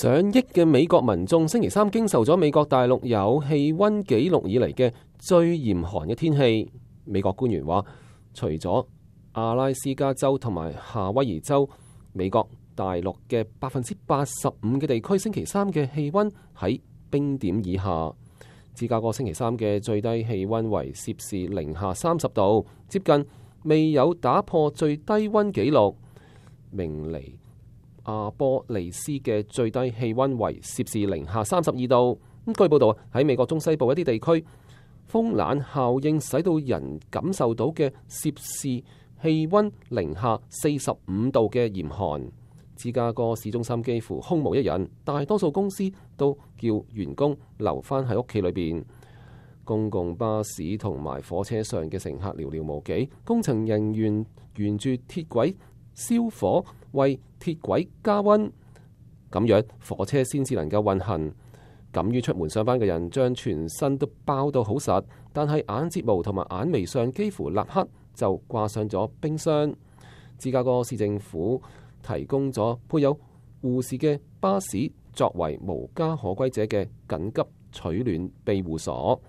上億嘅美國民眾星期三經受咗美國大陸有氣温紀錄以嚟嘅最嚴寒嘅天氣。美國官員話，除咗阿拉斯加州同埋夏威夷州，美國大陸嘅百分之八十五嘅地區星期三嘅氣温喺冰點以下。芝加哥星期三嘅最低氣温為攝氏零下三十度，接近未有打破最低温紀錄。明嚟。阿波尼斯嘅最低气温为摄氏零下三十二度。咁据报道啊，喺美国中西部一啲地区，风冷效应使到人感受到嘅摄氏气温零下四十五度嘅严寒。芝加哥市中心几乎空无一人，大多数公司都叫员工留翻喺屋企里边。公共巴士同埋火车上嘅乘客寥寥无几，工程人员沿住铁轨燒火為鐵軌加温，咁樣火車先至能夠運行。敢於出門上班嘅人，將全身都包到好實，但係眼睫毛同埋眼眉上幾乎立刻就掛上咗冰霜。芝加哥市政府提供咗配有護士嘅巴士，作為無家可歸者嘅緊急取暖庇護所。